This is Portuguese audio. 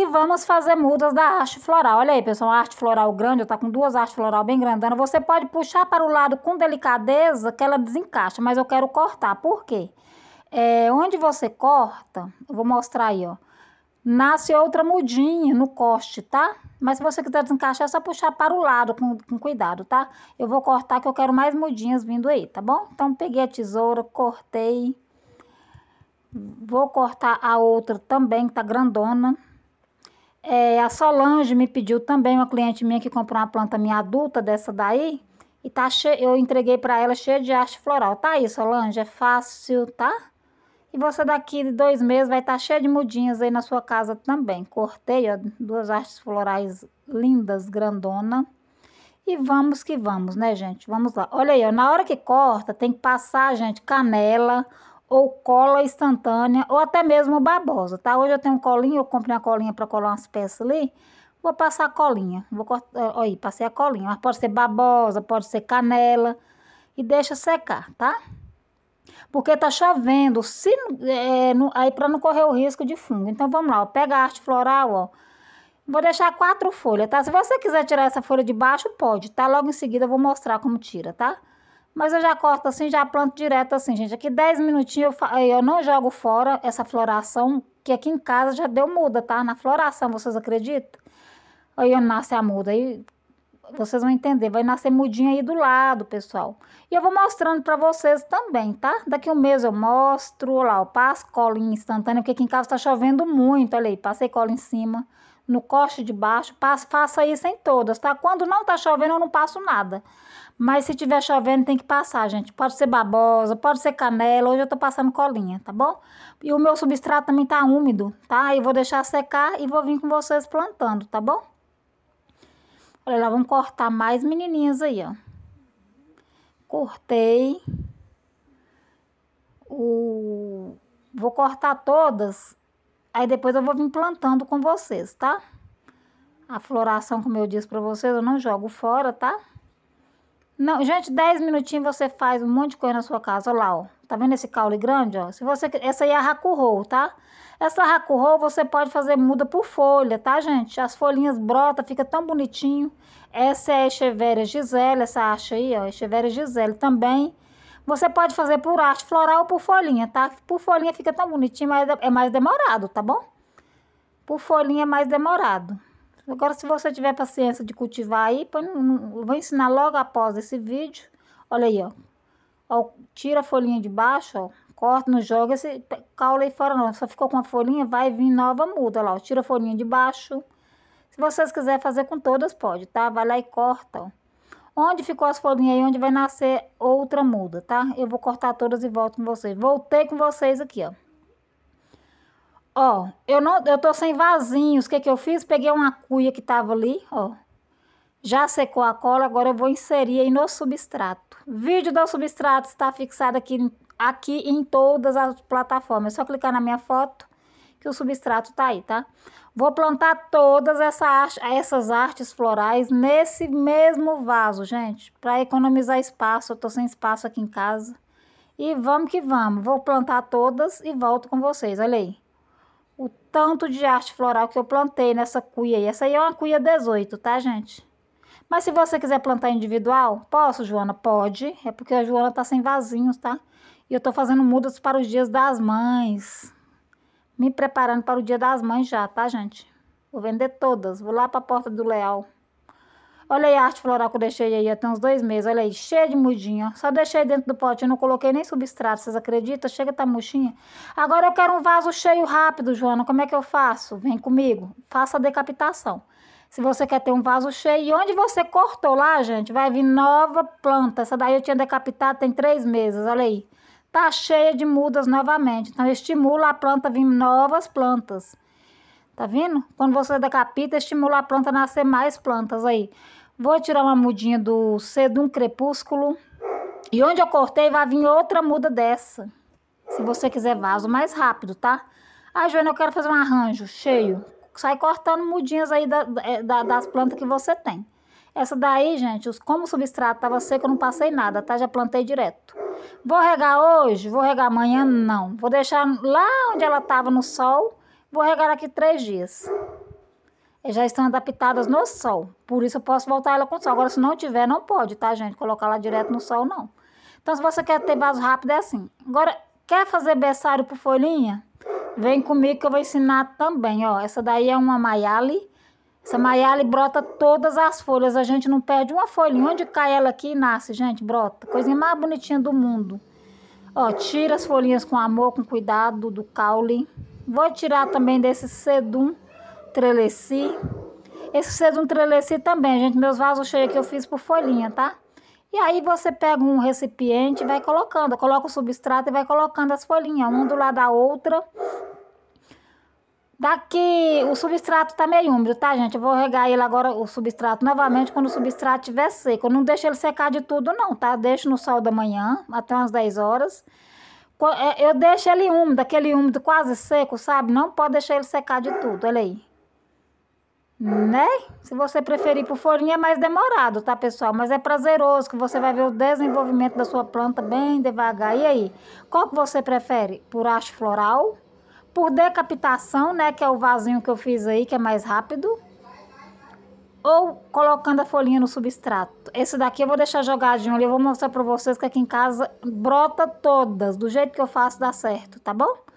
E vamos fazer mudas da arte floral. Olha aí, pessoal, arte floral grande, eu tá com duas artes floral bem grandona. Você pode puxar para o lado com delicadeza que ela desencaixa, mas eu quero cortar. Por quê? É, onde você corta, eu vou mostrar aí, ó. Nasce outra mudinha no corte, tá? Mas se você quiser desencaixar, é só puxar para o lado com, com cuidado, tá? Eu vou cortar que eu quero mais mudinhas vindo aí, tá bom? Então, peguei a tesoura, cortei. Vou cortar a outra também, que tá grandona. É, a Solange me pediu também, uma cliente minha que comprou uma planta minha adulta dessa daí. E tá che... eu entreguei para ela cheia de haste floral. Tá aí, Solange, é fácil, tá? E você daqui de dois meses vai estar tá cheia de mudinhas aí na sua casa também. Cortei, ó, duas hastes florais lindas, grandona. E vamos que vamos, né, gente? Vamos lá. Olha aí, ó, na hora que corta, tem que passar, gente, canela ou cola instantânea, ou até mesmo babosa, tá? Hoje eu tenho colinha, eu comprei uma colinha para colar umas peças ali. Vou passar a colinha. Vou cortar, ó, aí, passei a colinha, mas pode ser babosa, pode ser canela e deixa secar, tá? Porque tá chovendo, se, é, no, aí para não correr o risco de fungo. Então vamos lá, ó, pega a arte floral, ó. Vou deixar quatro folhas, tá? Se você quiser tirar essa folha de baixo, pode, tá? Logo em seguida eu vou mostrar como tira, tá? Mas eu já corto assim, já planto direto assim, gente. Aqui 10 minutinhos eu, eu não jogo fora essa floração, que aqui em casa já deu muda, tá? Na floração, vocês acreditam? Aí nasce a muda, aí vocês vão entender. Vai nascer mudinha aí do lado, pessoal. E eu vou mostrando pra vocês também, tá? Daqui um mês eu mostro, olha lá, eu passo cola instantânea, porque aqui em casa tá chovendo muito, olha aí, passei cola em cima no corte de baixo, faça isso em todas, tá? Quando não tá chovendo, eu não passo nada. Mas se tiver chovendo, tem que passar, gente. Pode ser babosa, pode ser canela. Hoje eu tô passando colinha, tá bom? E o meu substrato também tá úmido, tá? Eu vou deixar secar e vou vir com vocês plantando, tá bom? Olha lá, vamos cortar mais menininhas aí, ó. Cortei. O... Vou cortar todas Aí depois eu vou vir plantando com vocês, tá? A floração, como eu disse pra vocês, eu não jogo fora, tá? Não, gente, 10 minutinhos você faz um monte de coisa na sua casa. Olha lá, ó. Tá vendo esse caule grande, ó? Se você... Essa aí é a racurrou, tá? Essa racurrou você pode fazer muda por folha, tá, gente? As folhinhas brotam, fica tão bonitinho. Essa é a Echeveria Gisele, essa acha aí, ó. Echeveria Gisele também. Você pode fazer por arte floral ou por folhinha, tá? Por folhinha fica tão bonitinho, mas é mais demorado, tá bom? Por folhinha é mais demorado. Agora, se você tiver paciência de cultivar aí, vou ensinar logo após esse vídeo. Olha aí, ó. ó tira a folhinha de baixo, ó. Corta, não joga esse caule aí fora não. Só ficou com a folhinha, vai vir nova muda, lá, ó. Tira a folhinha de baixo. Se vocês quiserem fazer com todas, pode, tá? Vai lá e corta, ó. Onde ficou as folhinhas aí, onde vai nascer outra muda, tá? Eu vou cortar todas e volto com vocês. Voltei com vocês aqui, ó. Ó, eu não, eu tô sem vasinhos. O que que eu fiz? Peguei uma cuia que tava ali, ó. Já secou a cola, agora eu vou inserir aí no substrato. Vídeo do substrato está fixado aqui, aqui em todas as plataformas. É só clicar na minha foto que o substrato tá aí, tá? Vou plantar todas essa arte, essas artes florais nesse mesmo vaso, gente, para economizar espaço. Eu tô sem espaço aqui em casa. E vamos que vamos. Vou plantar todas e volto com vocês. Olha aí. O tanto de arte floral que eu plantei nessa cuia aí. Essa aí é uma cuia 18, tá, gente? Mas se você quiser plantar individual, posso, Joana? Pode. É porque a Joana tá sem vasinhos, tá? E eu tô fazendo mudas para os dias das mães me preparando para o Dia das Mães já, tá, gente? Vou vender todas. Vou lá para a Porta do Leal. Olha aí a arte floral que eu deixei aí, tem uns dois meses. Olha aí, cheia de mudinha. Só deixei dentro do pote, eu não coloquei nem substrato, vocês acreditam? Chega, tá murchinha. Agora eu quero um vaso cheio rápido, Joana. Como é que eu faço? Vem comigo. Faça a decapitação. Se você quer ter um vaso cheio, e onde você cortou lá, gente, vai vir nova planta. Essa daí eu tinha decapitado tem três meses, olha aí tá cheia de mudas novamente. Então, estimula a planta a vir novas plantas. Tá vendo? Quando você decapita, estimula a planta a nascer mais plantas aí. Vou tirar uma mudinha do sedum crepúsculo. E onde eu cortei, vai vir outra muda dessa. Se você quiser vaso mais rápido, tá? Ah, Joana, eu quero fazer um arranjo cheio. Sai cortando mudinhas aí da, da, das plantas que você tem. Essa daí, gente, os, como o substrato estava seco, eu não passei nada, tá? Já plantei direto. Vou regar hoje? Vou regar amanhã? Não. Vou deixar lá onde ela estava no sol, vou regar daqui três dias. Eles já estão adaptadas no sol. Por isso eu posso voltar ela com o sol. Agora, se não tiver, não pode, tá, gente? Colocar ela direto no sol, não. Então, se você quer ter vaso rápido, é assim. Agora, quer fazer berçário por folhinha? Vem comigo que eu vou ensinar também, ó. Essa daí é uma Mayali essa maiala brota todas as folhas, a gente não perde uma folhinha. Onde cai ela aqui nasce, gente, brota. Coisinha mais bonitinha do mundo. Ó, tira as folhinhas com amor, com cuidado do caule. Vou tirar também desse sedum treleci. Esse sedum treleci também, gente, meus vasos cheios que eu fiz por folhinha, tá? E aí você pega um recipiente e vai colocando, coloca o substrato e vai colocando as folhinhas, uma do lado da outra, Daqui o substrato tá meio úmido, tá, gente? Eu vou regar ele agora, o substrato, novamente, quando o substrato estiver seco. Eu não deixo ele secar de tudo, não, tá? Eu deixo no sol da manhã, até umas 10 horas. É, eu deixo ele úmido, aquele úmido quase seco, sabe? Não pode deixar ele secar de tudo, olha aí. Né? Se você preferir por folhinha, é mais demorado, tá, pessoal? Mas é prazeroso, que você vai ver o desenvolvimento da sua planta bem devagar. E aí, qual que você prefere? Por haste floral? por decapitação, né, que é o vasinho que eu fiz aí, que é mais rápido, ou colocando a folhinha no substrato. Esse daqui eu vou deixar jogadinho ali, eu vou mostrar para vocês que aqui em casa brota todas, do jeito que eu faço dá certo, tá bom?